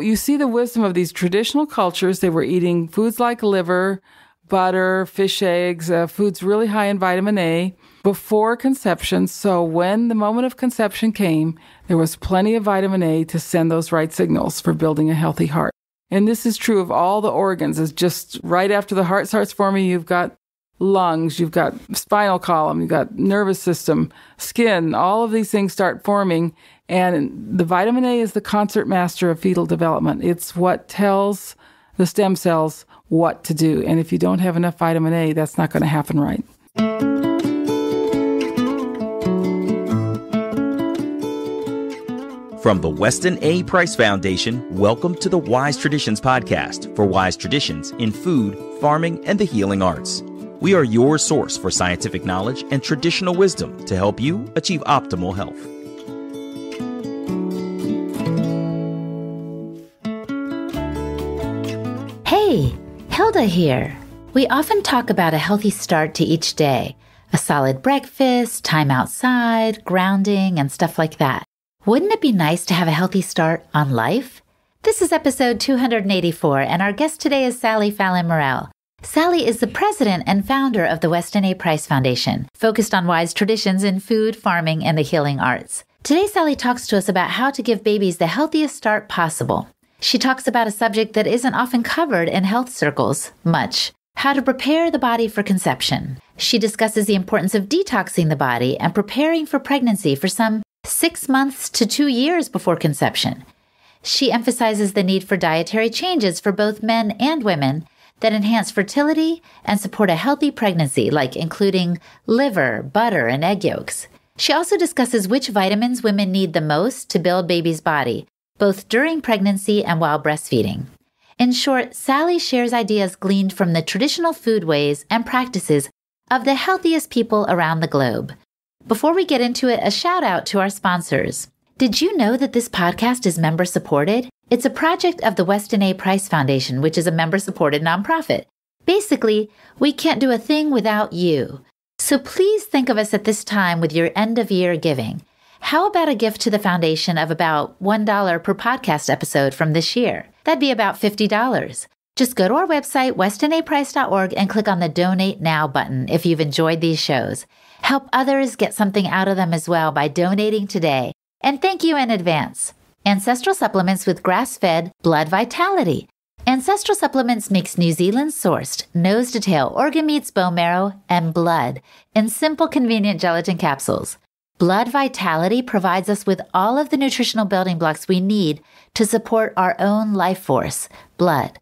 You see the wisdom of these traditional cultures. They were eating foods like liver, butter, fish eggs, uh, foods really high in vitamin A before conception. So when the moment of conception came, there was plenty of vitamin A to send those right signals for building a healthy heart. And this is true of all the organs. It's just right after the heart starts forming, you've got lungs, you've got spinal column, you've got nervous system, skin, all of these things start forming. And the vitamin A is the concert master of fetal development. It's what tells the stem cells what to do. And if you don't have enough vitamin A, that's not going to happen right. From the Weston A. Price Foundation, welcome to the Wise Traditions Podcast for wise traditions in food, farming, and the healing arts. We are your source for scientific knowledge and traditional wisdom to help you achieve optimal health. Hilda here. We often talk about a healthy start to each day a solid breakfast, time outside, grounding, and stuff like that. Wouldn't it be nice to have a healthy start on life? This is episode 284, and our guest today is Sally Fallon Morell. Sally is the president and founder of the Weston A. Price Foundation, focused on wise traditions in food, farming, and the healing arts. Today, Sally talks to us about how to give babies the healthiest start possible she talks about a subject that isn't often covered in health circles much how to prepare the body for conception. She discusses the importance of detoxing the body and preparing for pregnancy for some six months to two years before conception. She emphasizes the need for dietary changes for both men and women that enhance fertility and support a healthy pregnancy, like including liver, butter, and egg yolks. She also discusses which vitamins women need the most to build baby's body, both during pregnancy and while breastfeeding. In short, Sally shares ideas gleaned from the traditional food ways and practices of the healthiest people around the globe. Before we get into it, a shout out to our sponsors. Did you know that this podcast is member supported? It's a project of the Weston A. Price Foundation, which is a member supported nonprofit. Basically, we can't do a thing without you. So please think of us at this time with your end of year giving. How about a gift to the foundation of about $1 per podcast episode from this year? That'd be about $50. Just go to our website, westonaprice.org, and click on the Donate Now button if you've enjoyed these shows. Help others get something out of them as well by donating today. And thank you in advance. Ancestral supplements with grass fed blood vitality. Ancestral Supplements makes New Zealand sourced, nose to tail organ meats, bone marrow, and blood in simple, convenient gelatin capsules. Blood Vitality provides us with all of the nutritional building blocks we need to support our own life force, blood.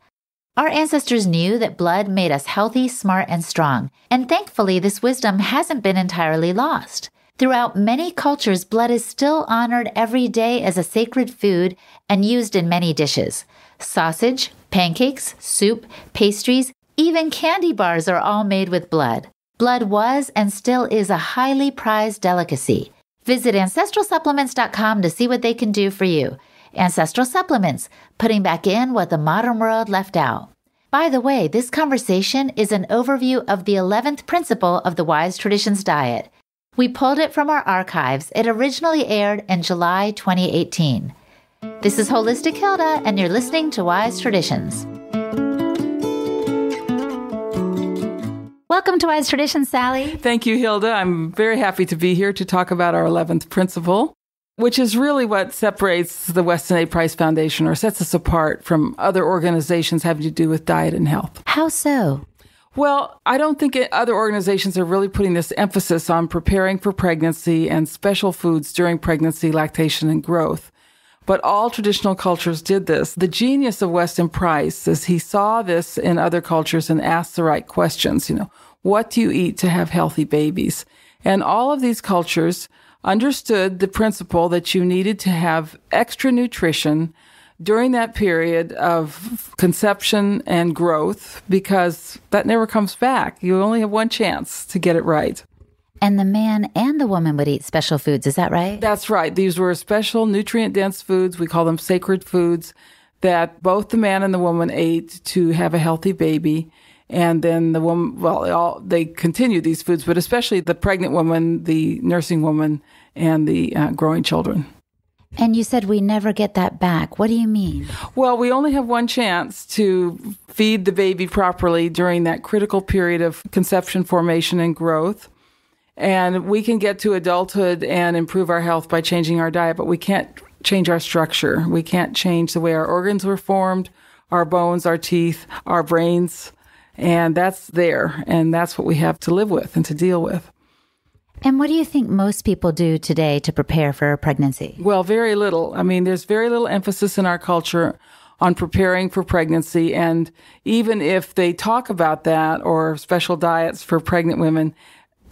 Our ancestors knew that blood made us healthy, smart, and strong, and thankfully, this wisdom hasn't been entirely lost. Throughout many cultures, blood is still honored every day as a sacred food and used in many dishes. Sausage, pancakes, soup, pastries, even candy bars are all made with blood. Blood was and still is a highly prized delicacy. Visit ancestralsupplements.com to see what they can do for you. Ancestral Supplements, putting back in what the modern world left out. By the way, this conversation is an overview of the 11th principle of the Wise Traditions Diet. We pulled it from our archives. It originally aired in July 2018. This is Holistic Hilda, and you're listening to Wise Traditions. Welcome to Wise Traditions, Sally. Thank you, Hilda. I'm very happy to be here to talk about our 11th principle, which is really what separates the Weston A. Price Foundation or sets us apart from other organizations having to do with diet and health. How so? Well, I don't think other organizations are really putting this emphasis on preparing for pregnancy and special foods during pregnancy, lactation, and growth. But all traditional cultures did this. The genius of Weston Price is he saw this in other cultures and asked the right questions. You know, what do you eat to have healthy babies? And all of these cultures understood the principle that you needed to have extra nutrition during that period of conception and growth because that never comes back. You only have one chance to get it right. And the man and the woman would eat special foods, is that right? That's right. These were special nutrient dense foods. We call them sacred foods that both the man and the woman ate to have a healthy baby. And then the woman, well, all, they continue these foods, but especially the pregnant woman, the nursing woman, and the uh, growing children. And you said we never get that back. What do you mean? Well, we only have one chance to feed the baby properly during that critical period of conception, formation, and growth. And we can get to adulthood and improve our health by changing our diet, but we can't change our structure. We can't change the way our organs were formed, our bones, our teeth, our brains. And that's there. And that's what we have to live with and to deal with. And what do you think most people do today to prepare for a pregnancy? Well, very little. I mean, there's very little emphasis in our culture on preparing for pregnancy. And even if they talk about that or special diets for pregnant women,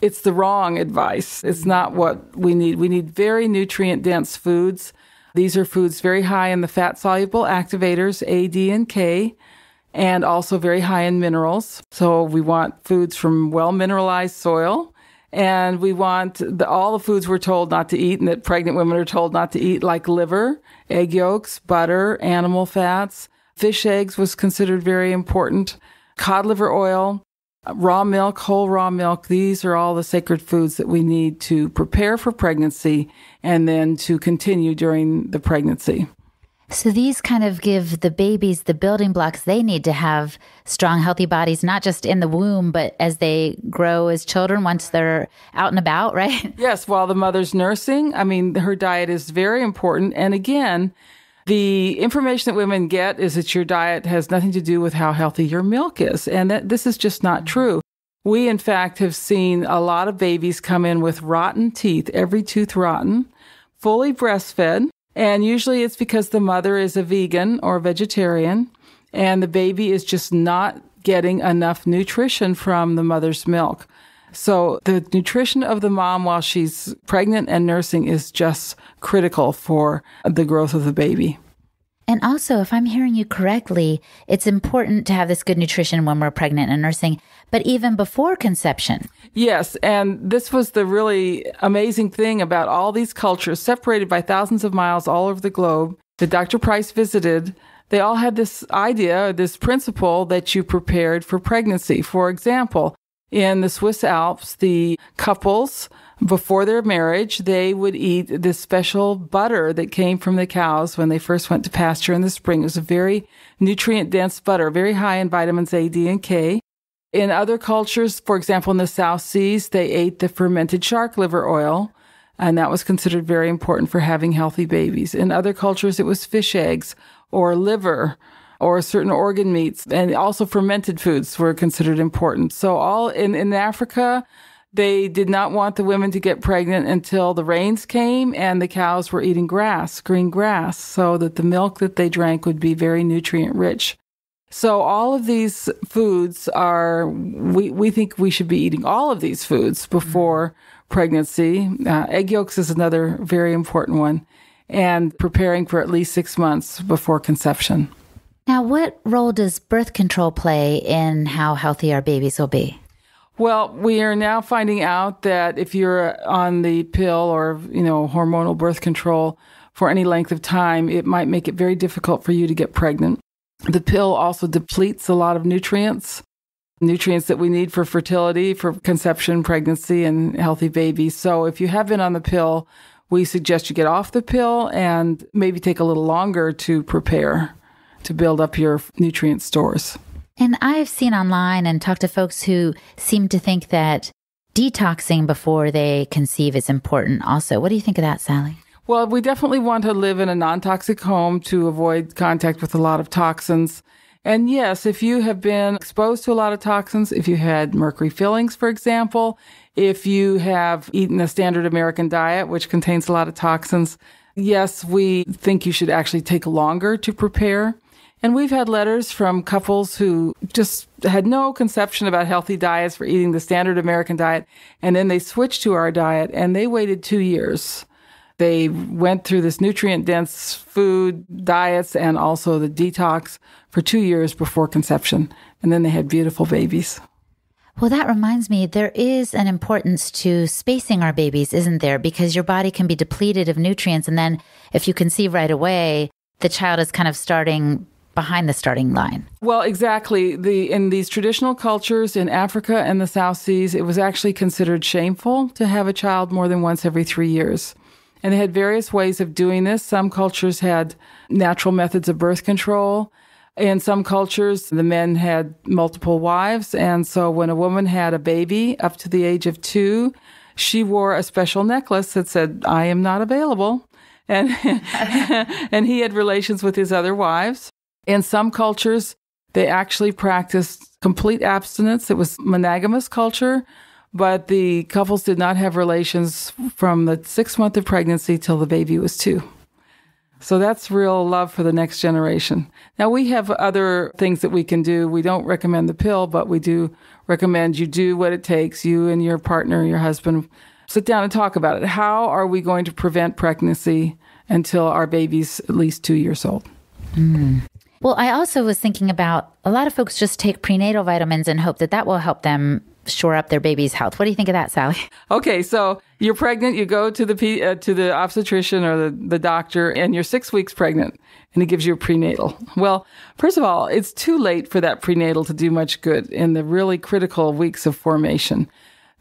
it's the wrong advice. It's not what we need. We need very nutrient dense foods. These are foods very high in the fat soluble activators, A, D, and K and also very high in minerals. So we want foods from well mineralized soil. And we want the, all the foods we're told not to eat and that pregnant women are told not to eat, like liver, egg yolks, butter, animal fats. Fish eggs was considered very important. Cod liver oil, raw milk, whole raw milk. These are all the sacred foods that we need to prepare for pregnancy and then to continue during the pregnancy. So these kind of give the babies the building blocks they need to have strong, healthy bodies, not just in the womb, but as they grow as children once they're out and about, right? Yes, while the mother's nursing. I mean, her diet is very important. And again, the information that women get is that your diet has nothing to do with how healthy your milk is. And that this is just not true. We, in fact, have seen a lot of babies come in with rotten teeth, every tooth rotten, fully breastfed and usually it's because the mother is a vegan or vegetarian and the baby is just not getting enough nutrition from the mother's milk. So the nutrition of the mom while she's pregnant and nursing is just critical for the growth of the baby. And also, if I'm hearing you correctly, it's important to have this good nutrition when we're pregnant and nursing, but even before conception. Yes. And this was the really amazing thing about all these cultures separated by thousands of miles all over the globe that Dr. Price visited. They all had this idea, this principle that you prepared for pregnancy. For example, in the Swiss Alps, the couples before their marriage, they would eat this special butter that came from the cows when they first went to pasture in the spring. It was a very nutrient dense butter, very high in vitamins A, D, and K. In other cultures, for example, in the South Seas, they ate the fermented shark liver oil, and that was considered very important for having healthy babies. In other cultures, it was fish eggs or liver or certain organ meats, and also fermented foods were considered important. So all in, in Africa, they did not want the women to get pregnant until the rains came and the cows were eating grass, green grass, so that the milk that they drank would be very nutrient rich. So all of these foods are we we think we should be eating all of these foods before pregnancy. Uh, egg yolks is another very important one and preparing for at least 6 months before conception. Now, what role does birth control play in how healthy our babies will be? Well, we are now finding out that if you're on the pill or, you know, hormonal birth control for any length of time, it might make it very difficult for you to get pregnant. The pill also depletes a lot of nutrients, nutrients that we need for fertility, for conception, pregnancy, and healthy babies. So if you have been on the pill, we suggest you get off the pill and maybe take a little longer to prepare to build up your nutrient stores. And I've seen online and talked to folks who seem to think that detoxing before they conceive is important also. What do you think of that, Sally? Well, we definitely want to live in a non toxic home to avoid contact with a lot of toxins. And yes, if you have been exposed to a lot of toxins, if you had mercury fillings, for example, if you have eaten a standard American diet, which contains a lot of toxins, yes, we think you should actually take longer to prepare and we've had letters from couples who just had no conception about healthy diets for eating the standard American diet. And then they switched to our diet and they waited two years. They went through this nutrient dense food diets and also the detox for two years before conception. And then they had beautiful babies. Well, that reminds me, there is an importance to spacing our babies, isn't there? Because your body can be depleted of nutrients. And then if you conceive right away, the child is kind of starting behind the starting line. Well, exactly. The in these traditional cultures in Africa and the South Seas, it was actually considered shameful to have a child more than once every 3 years. And they had various ways of doing this. Some cultures had natural methods of birth control. In some cultures, the men had multiple wives. And so when a woman had a baby up to the age of two, she wore a special necklace that said, I am not available. And, and he had relations with his other wives. In some cultures, they actually practiced complete abstinence. It was monogamous culture, but the couples did not have relations from the sixth month of pregnancy till the baby was two. So that's real love for the next generation. Now we have other things that we can do. We don't recommend the pill, but we do recommend you do what it takes. You and your partner, your husband, sit down and talk about it. How are we going to prevent pregnancy until our baby's at least two years old? Mm. Well, I also was thinking about a lot of folks just take prenatal vitamins and hope that that will help them shore up their baby's health. What do you think of that, Sally? Okay, so you're pregnant, you go to the P, uh, to the obstetrician or the, the doctor and you're 6 weeks pregnant and he gives you a prenatal. Well, first of all, it's too late for that prenatal to do much good in the really critical weeks of formation.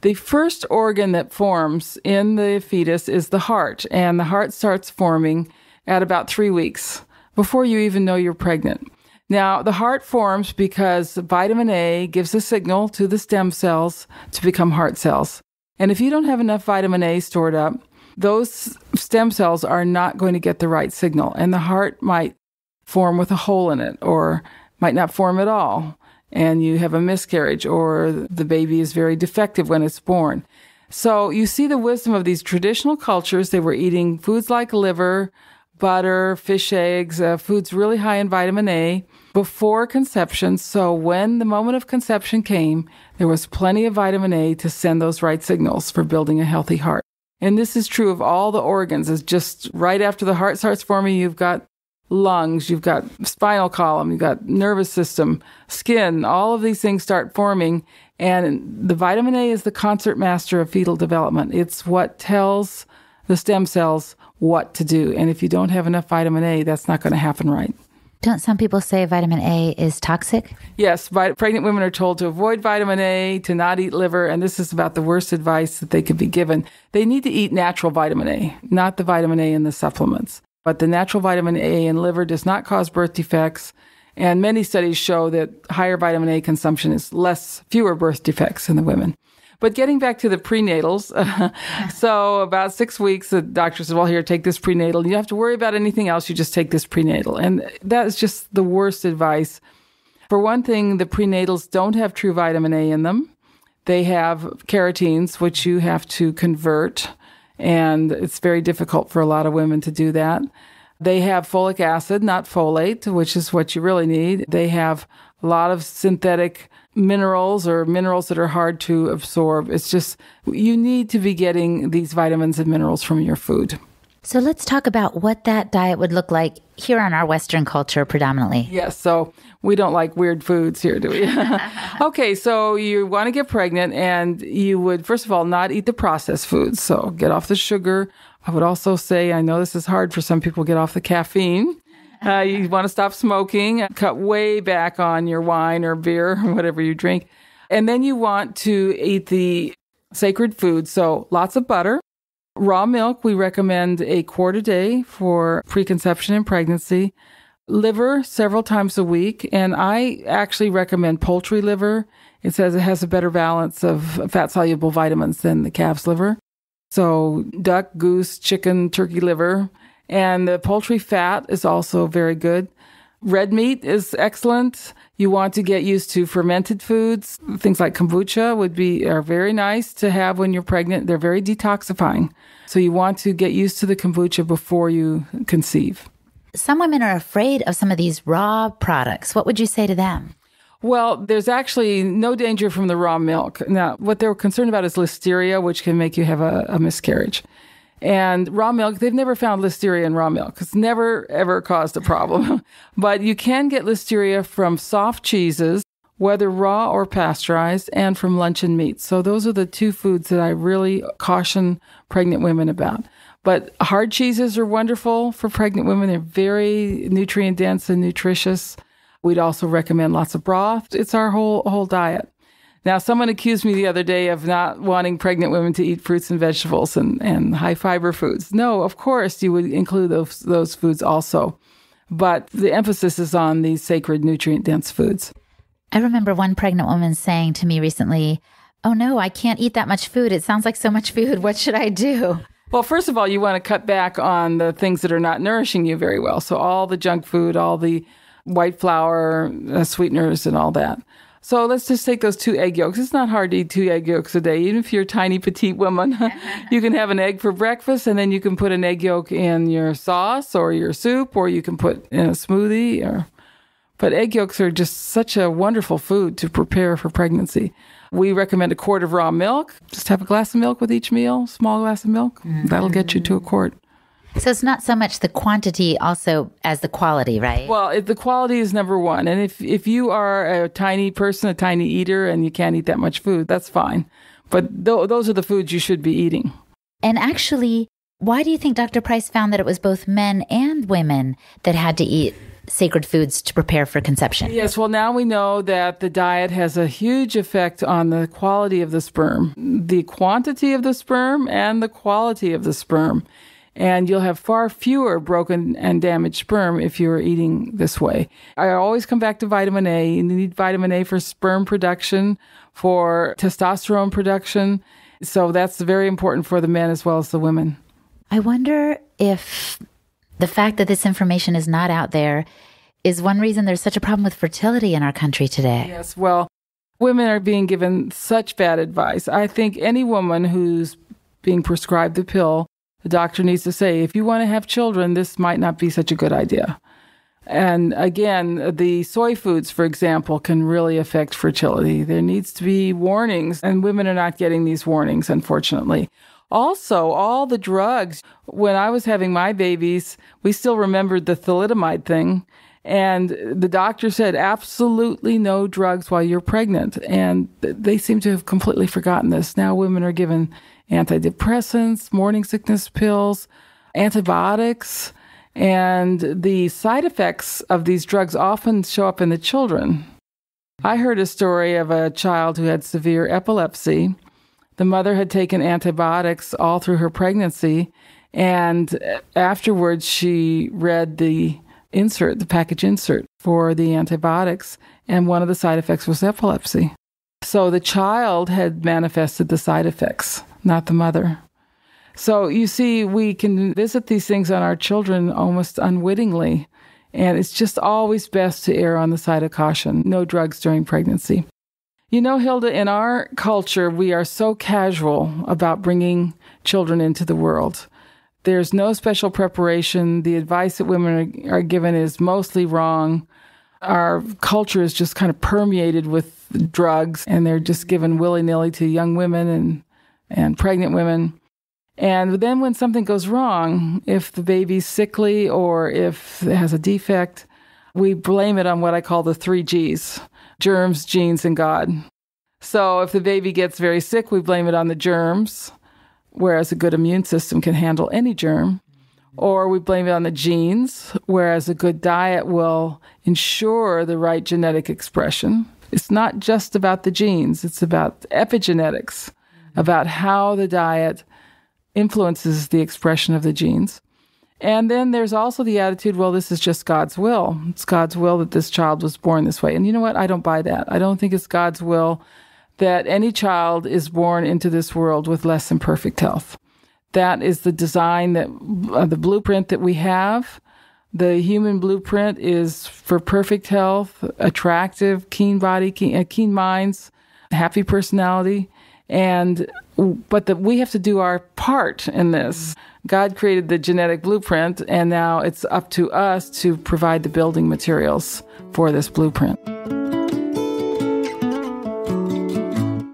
The first organ that forms in the fetus is the heart, and the heart starts forming at about 3 weeks before you even know you're pregnant. Now, the heart forms because vitamin A gives a signal to the stem cells to become heart cells. And if you don't have enough vitamin A stored up, those stem cells are not going to get the right signal, and the heart might form with a hole in it or might not form at all. And you have a miscarriage, or the baby is very defective when it's born. So you see the wisdom of these traditional cultures. They were eating foods like liver, butter, fish eggs, uh, foods really high in vitamin A before conception. So when the moment of conception came, there was plenty of vitamin A to send those right signals for building a healthy heart. And this is true of all the organs. It's just right after the heart starts forming, you've got lungs, you've got spinal column, you've got nervous system, skin, all of these things start forming. And the vitamin A is the concert master of fetal development. It's what tells the stem cells what to do. And if you don't have enough vitamin A, that's not going to happen right. Don't some people say vitamin A is toxic? Yes, vi- pregnant women are told to avoid vitamin A, to not eat liver, and this is about the worst advice that they could be given. They need to eat natural vitamin A, not the vitamin A in the supplements. But the natural vitamin A in liver does not cause birth defects, and many studies show that higher vitamin A consumption is less fewer birth defects in the women. But getting back to the prenatals, so about six weeks, the doctor said, "Well, here, take this prenatal. You don't have to worry about anything else. You just take this prenatal." And that is just the worst advice. For one thing, the prenatals don't have true vitamin A in them. They have carotenes, which you have to convert, and it's very difficult for a lot of women to do that. They have folic acid, not folate, which is what you really need. They have a lot of synthetic minerals or minerals that are hard to absorb. It's just you need to be getting these vitamins and minerals from your food. So let's talk about what that diet would look like here on our Western culture predominantly. Yes. So we don't like weird foods here, do we? okay. So you want to get pregnant and you would, first of all, not eat the processed foods. So get off the sugar. I would also say, I know this is hard for some people, get off the caffeine uh, you want to stop smoking, cut way back on your wine or beer, whatever you drink. And then you want to eat the sacred food. So lots of butter. Raw milk, we recommend a quart a day for preconception and pregnancy. Liver several times a week. And I actually recommend poultry liver. It says it has a better balance of fat soluble vitamins than the calf's liver. So, duck, goose, chicken, turkey liver and the poultry fat is also very good. Red meat is excellent. You want to get used to fermented foods. Things like kombucha would be are very nice to have when you're pregnant. They're very detoxifying. So you want to get used to the kombucha before you conceive. Some women are afraid of some of these raw products. What would you say to them? Well, there's actually no danger from the raw milk. Now, what they're concerned about is listeria, which can make you have a, a miscarriage. And raw milk, they've never found listeria in raw milk. It's never, ever caused a problem. but you can get listeria from soft cheeses, whether raw or pasteurized, and from luncheon meats. So those are the two foods that I really caution pregnant women about. But hard cheeses are wonderful for pregnant women. They're very nutrient dense and nutritious. We'd also recommend lots of broth. It's our whole whole diet. Now, someone accused me the other day of not wanting pregnant women to eat fruits and vegetables and, and high fiber foods. No, of course, you would include those, those foods also. But the emphasis is on these sacred, nutrient dense foods. I remember one pregnant woman saying to me recently, Oh no, I can't eat that much food. It sounds like so much food. What should I do? Well, first of all, you want to cut back on the things that are not nourishing you very well. So, all the junk food, all the white flour, uh, sweeteners, and all that. So let's just take those two egg yolks. It's not hard to eat two egg yolks a day. Even if you're a tiny petite woman, you can have an egg for breakfast and then you can put an egg yolk in your sauce or your soup or you can put in a smoothie or but egg yolks are just such a wonderful food to prepare for pregnancy. We recommend a quart of raw milk. Just have a glass of milk with each meal, small glass of milk. Mm-hmm. That'll get you to a quart. So it's not so much the quantity also as the quality, right? Well, the quality is number one. And if, if you are a tiny person, a tiny eater, and you can't eat that much food, that's fine. But th those are the foods you should be eating. And actually, why do you think Dr. Price found that it was both men and women that had to eat sacred foods to prepare for conception? Yes, well, now we know that the diet has a huge effect on the quality of the sperm, the quantity of the sperm, and the quality of the sperm and you'll have far fewer broken and damaged sperm if you're eating this way. I always come back to vitamin A. You need vitamin A for sperm production, for testosterone production. So that's very important for the men as well as the women. I wonder if the fact that this information is not out there is one reason there's such a problem with fertility in our country today. Yes, well, women are being given such bad advice. I think any woman who's being prescribed the pill the doctor needs to say, if you want to have children, this might not be such a good idea. And again, the soy foods, for example, can really affect fertility. There needs to be warnings, and women are not getting these warnings, unfortunately. Also, all the drugs. When I was having my babies, we still remembered the thalidomide thing. And the doctor said, absolutely no drugs while you're pregnant. And they seem to have completely forgotten this. Now women are given antidepressants, morning sickness pills, antibiotics. And the side effects of these drugs often show up in the children. I heard a story of a child who had severe epilepsy. The mother had taken antibiotics all through her pregnancy, and afterwards she read the insert, the package insert for the antibiotics, and one of the side effects was epilepsy. So the child had manifested the side effects not the mother. So you see, we can visit these things on our children almost unwittingly. And it's just always best to err on the side of caution. No drugs during pregnancy. You know, Hilda, in our culture, we are so casual about bringing children into the world. There's no special preparation. The advice that women are, given is mostly wrong. Our culture is just kind of permeated with drugs, and they're just given willy nilly to young women and and pregnant women. And then when something goes wrong, if the baby's sickly or if it has a defect, we blame it on what I call the three G's germs, genes, and God. So if the baby gets very sick, we blame it on the germs, whereas a good immune system can handle any germ. Or we blame it on the genes, whereas a good diet will ensure the right genetic expression. It's not just about the genes, it's about epigenetics about how the diet influences the expression of the genes. And then there's also the attitude, well, this is just God's will. It's God's will that this child was born this way. And you know what? I don't buy that. I don't think it's God's will that any child is born into this world with less than perfect health. That is the design that uh, the blueprint that we have. The human blueprint is for perfect health, attractive, keen body, keen, uh, keen minds, happy personality. And but that we have to do our part in this. God created the genetic blueprint, and now it's up to us to provide the building materials for this blueprint.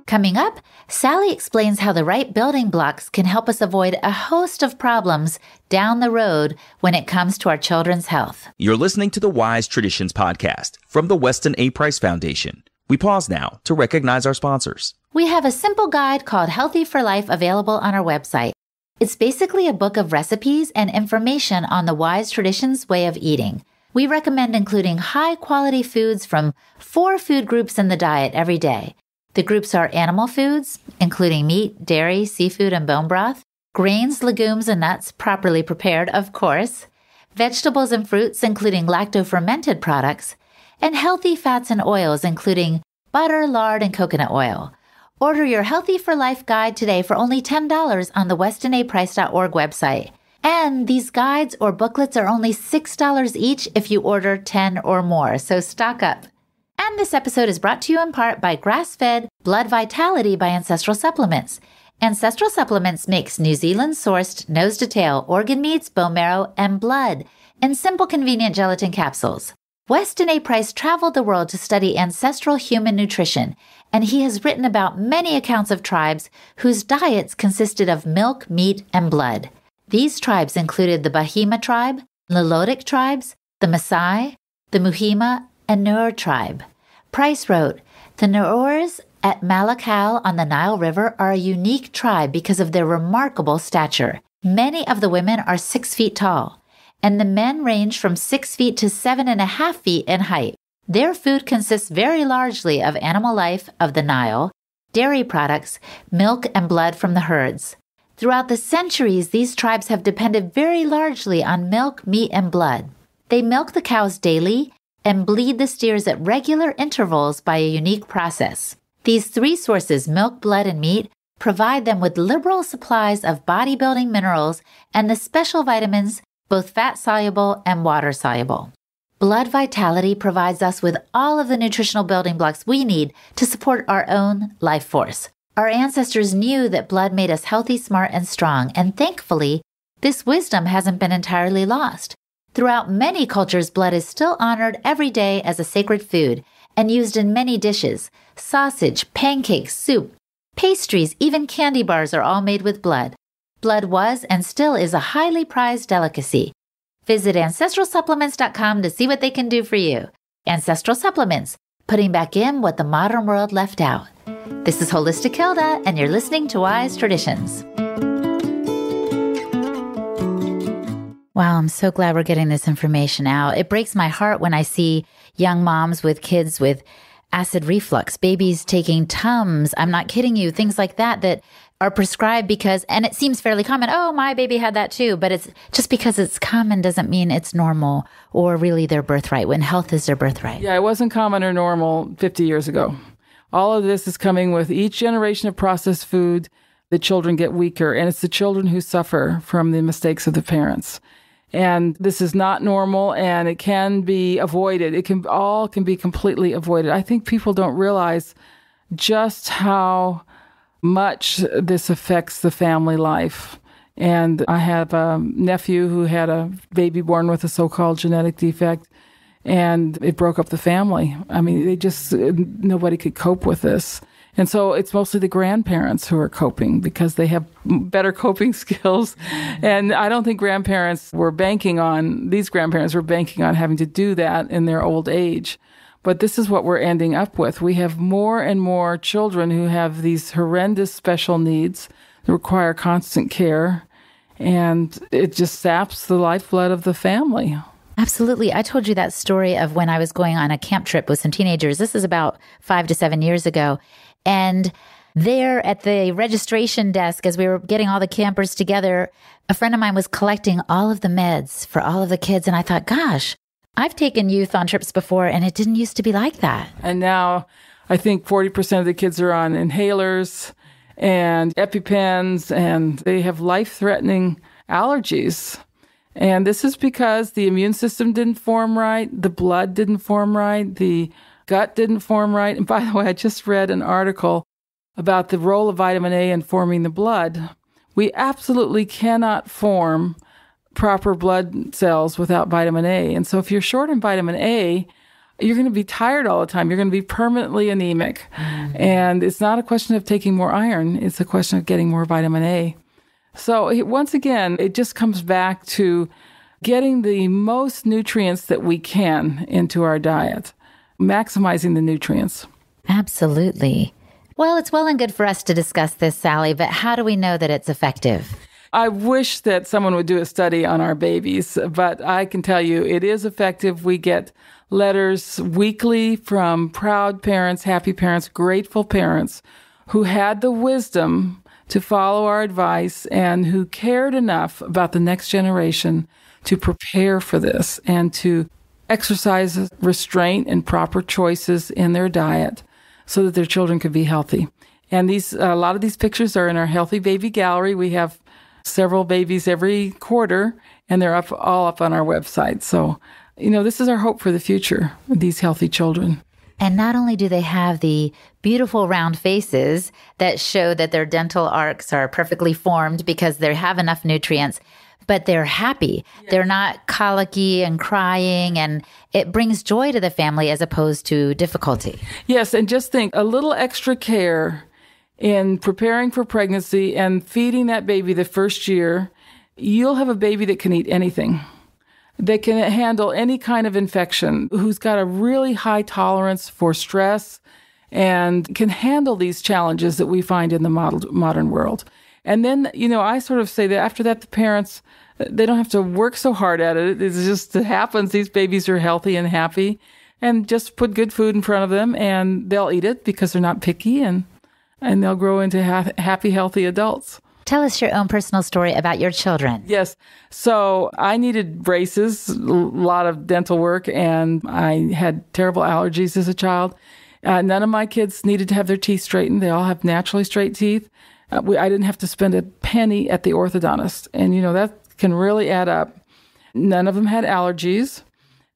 Coming up, Sally explains how the right building blocks can help us avoid a host of problems down the road when it comes to our children's health. You're listening to the Wise Traditions podcast from the Weston A. Price Foundation. We pause now to recognize our sponsors. We have a simple guide called Healthy for Life available on our website. It's basically a book of recipes and information on the wise traditions way of eating. We recommend including high quality foods from four food groups in the diet every day. The groups are animal foods, including meat, dairy, seafood, and bone broth, grains, legumes, and nuts, properly prepared, of course, vegetables and fruits, including lacto fermented products, and healthy fats and oils, including butter, lard, and coconut oil. Order your Healthy for Life guide today for only $10 on the westonaprice.org website. And these guides or booklets are only $6 each if you order 10 or more, so stock up. And this episode is brought to you in part by Grass Fed Blood Vitality by Ancestral Supplements. Ancestral Supplements makes New Zealand sourced nose to tail organ meats, bone marrow, and blood in simple, convenient gelatin capsules. Weston A. Price traveled the world to study ancestral human nutrition, and he has written about many accounts of tribes whose diets consisted of milk, meat, and blood. These tribes included the Bahima tribe, Nilotic tribes, the Maasai, the Muhima, and Nuer tribe. Price wrote, The Nuors at Malakal on the Nile River are a unique tribe because of their remarkable stature. Many of the women are six feet tall, and the men range from six feet to seven and a half feet in height. Their food consists very largely of animal life of the Nile, dairy products, milk, and blood from the herds. Throughout the centuries, these tribes have depended very largely on milk, meat, and blood. They milk the cows daily and bleed the steers at regular intervals by a unique process. These three sources, milk, blood, and meat, provide them with liberal supplies of bodybuilding minerals and the special vitamins, both fat soluble and water soluble. Blood Vitality provides us with all of the nutritional building blocks we need to support our own life force. Our ancestors knew that blood made us healthy, smart, and strong, and thankfully, this wisdom hasn't been entirely lost. Throughout many cultures, blood is still honored every day as a sacred food and used in many dishes. Sausage, pancakes, soup, pastries, even candy bars are all made with blood. Blood was and still is a highly prized delicacy. Visit ancestralsupplements.com to see what they can do for you. Ancestral Supplements, putting back in what the modern world left out. This is Holistic Hilda, and you're listening to Wise Traditions. Wow, I'm so glad we're getting this information out. It breaks my heart when I see young moms with kids with acid reflux, babies taking Tums. I'm not kidding you, things like that, that are prescribed because, and it seems fairly common, oh, my baby had that too. But it's just because it's common doesn't mean it's normal or really their birthright when health is their birthright. Yeah, it wasn't common or normal 50 years ago. All of this is coming with each generation of processed food. The children get weaker, and it's the children who suffer from the mistakes of the parents. And this is not normal, and it can be avoided. It can all can be completely avoided. I think people don't realize just how much this affects the family life. And I have a nephew who had a baby born with a so called genetic defect, and it broke up the family. I mean, they just, nobody could cope with this. And so it's mostly the grandparents who are coping because they have better coping skills. And I don't think grandparents were banking on, these grandparents were banking on having to do that in their old age. But this is what we're ending up with. We have more and more children who have these horrendous special needs that require constant care, and it just saps the lifeblood of the family. Absolutely. I told you that story of when I was going on a camp trip with some teenagers. This is about five to seven years ago. And there at the registration desk, as we were getting all the campers together, a friend of mine was collecting all of the meds for all of the kids. And I thought, gosh, I've taken youth on trips before and it didn't used to be like that. And now I think 40% of the kids are on inhalers and EpiPens and they have life threatening allergies. And this is because the immune system didn't form right, the blood didn't form right, the gut didn't form right. And by the way, I just read an article about the role of vitamin A in forming the blood. We absolutely cannot form proper blood cells without vitamin A. And so if you're short in vitamin A, you're going to be tired all the time. You're going to be permanently anemic. Mm-hmm. And it's not a question of taking more iron, it's a question of getting more vitamin A. So, once again, it just comes back to getting the most nutrients that we can into our diet, maximizing the nutrients. Absolutely. Well, it's well and good for us to discuss this, Sally, but how do we know that it's effective? I wish that someone would do a study on our babies, but I can tell you it is effective. We get letters weekly from proud parents, happy parents, grateful parents who had the wisdom to follow our advice and who cared enough about the next generation to prepare for this and to exercise restraint and proper choices in their diet so that their children could be healthy. And these, a lot of these pictures are in our healthy baby gallery. We have several babies every quarter, and they're up all up on our website. So, you know, this is our hope for the future, these healthy children. And not only do they have the beautiful round faces that show that their dental arcs are perfectly formed because they have enough nutrients, but they're happy. Yes. They're not colicky and crying, and it brings joy to the family as opposed to difficulty. Yes, and just think a little extra care in preparing for pregnancy and feeding that baby the first year, you'll have a baby that can eat anything. They can handle any kind of infection, who's got a really high tolerance for stress and can handle these challenges that we find in the modern world. And then, you know, I sort of say that after that, the parents, they don't have to work so hard at it. It just happens. These babies are healthy and happy and just put good food in front of them and they'll eat it because they're not picky and and they'll grow into ha- happy, healthy adults. Tell us your own personal story about your children. Yes. So I needed braces, a lot of dental work, and I had terrible allergies as a child. Uh, none of my kids needed to have their teeth straightened. They all have naturally straight teeth. Uh, we, I didn't have to spend a penny at the orthodontist. And, you know, that can really add up. None of them had allergies.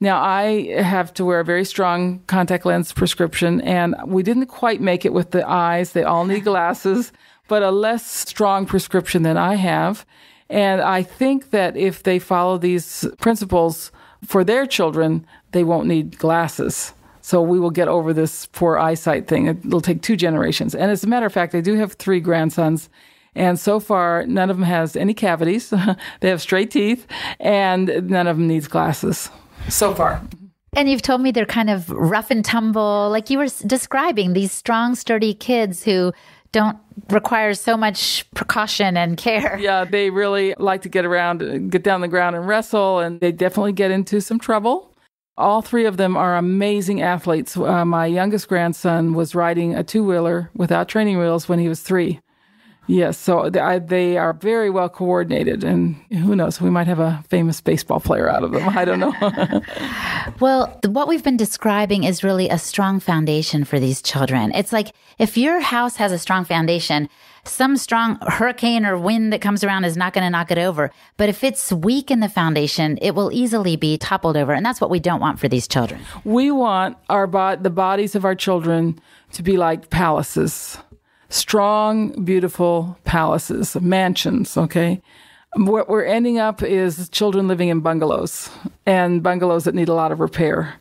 Now, I have to wear a very strong contact lens prescription, and we didn't quite make it with the eyes. They all need glasses, but a less strong prescription than I have. And I think that if they follow these principles for their children, they won't need glasses. So we will get over this poor eyesight thing. It'll take two generations. And as a matter of fact, I do have three grandsons. And so far, none of them has any cavities. they have straight teeth, and none of them needs glasses so far. And you've told me they're kind of rough and tumble, like you were describing these strong, sturdy kids who don't require so much precaution and care. Yeah, they really like to get around, get down the ground and wrestle, and they definitely get into some trouble. All three of them are amazing athletes. Uh, my youngest grandson was riding a two wheeler without training wheels when he was three. Yes, so they, I, they are very well coordinated, and who knows, we might have a famous baseball player out of them. I don't know. well, what we've been describing is really a strong foundation for these children. It's like if your house has a strong foundation, some strong hurricane or wind that comes around is not going to knock it over. But if it's weak in the foundation, it will easily be toppled over. And that's what we don't want for these children. We want our bo- the bodies of our children to be like palaces strong, beautiful palaces, mansions, okay? What we're ending up is children living in bungalows and bungalows that need a lot of repair.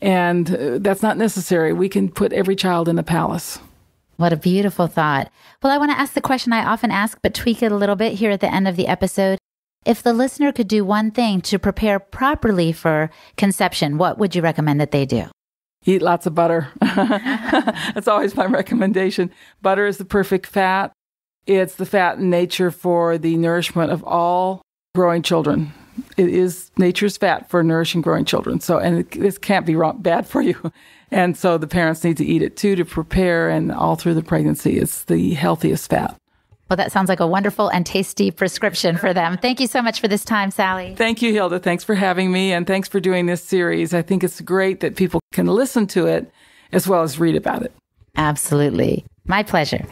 And uh, that's not necessary. We can put every child in a palace. What a beautiful thought. Well, I want to ask the question I often ask, but tweak it a little bit here at the end of the episode. If the listener could do one thing to prepare properly for conception, what would you recommend that they do? Eat lots of butter. That's always my recommendation. Butter is the perfect fat. It's the fat in nature for the nourishment of all growing children. It is nature's fat for nourishing growing children. So, and this can't be wrong, bad for you. And so the parents need to eat it too to prepare and all through the pregnancy. It's the healthiest fat. Well, that sounds like a wonderful and tasty prescription for them. Thank you so much for this time, Sally. Thank you, Hilda. Thanks for having me and thanks for doing this series. I think it's great that people can listen to it as well as read about it. Absolutely. My pleasure.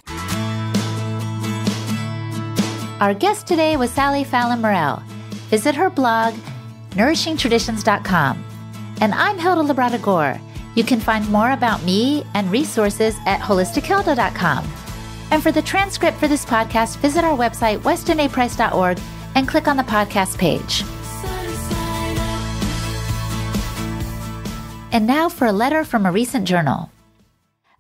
Our guest today was Sally Fallon Morell. Visit her blog, nourishingtraditions.com. And I'm Hilda Labrada Gore. You can find more about me and resources at holistichilda.com. And for the transcript for this podcast, visit our website, westonapress.org, and click on the podcast page. And now for a letter from a recent journal.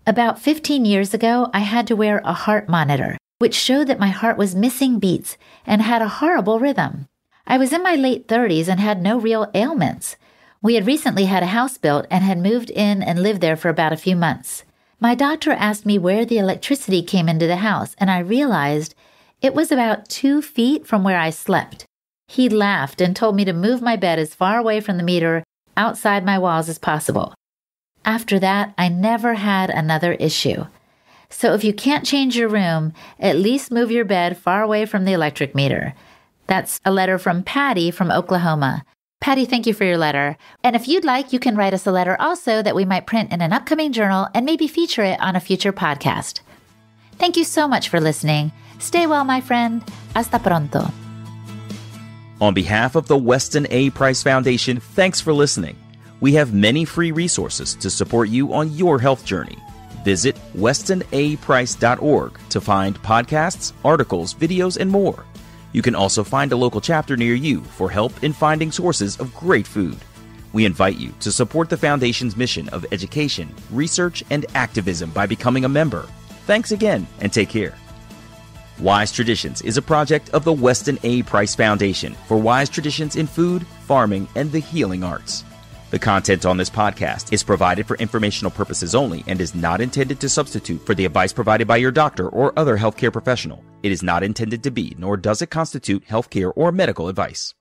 About 15 years ago, I had to wear a heart monitor, which showed that my heart was missing beats and had a horrible rhythm. I was in my late 30s and had no real ailments. We had recently had a house built and had moved in and lived there for about a few months. My doctor asked me where the electricity came into the house, and I realized it was about two feet from where I slept. He laughed and told me to move my bed as far away from the meter outside my walls as possible. After that, I never had another issue. So if you can't change your room, at least move your bed far away from the electric meter. That's a letter from Patty from Oklahoma. Patty, thank you for your letter. And if you'd like, you can write us a letter also that we might print in an upcoming journal and maybe feature it on a future podcast. Thank you so much for listening. Stay well, my friend. Hasta pronto. On behalf of the Weston A. Price Foundation, thanks for listening. We have many free resources to support you on your health journey. Visit westonaprice.org to find podcasts, articles, videos, and more. You can also find a local chapter near you for help in finding sources of great food. We invite you to support the Foundation's mission of education, research, and activism by becoming a member. Thanks again and take care. Wise Traditions is a project of the Weston A. Price Foundation for wise traditions in food, farming, and the healing arts. The content on this podcast is provided for informational purposes only and is not intended to substitute for the advice provided by your doctor or other healthcare professional. It is not intended to be, nor does it constitute healthcare or medical advice.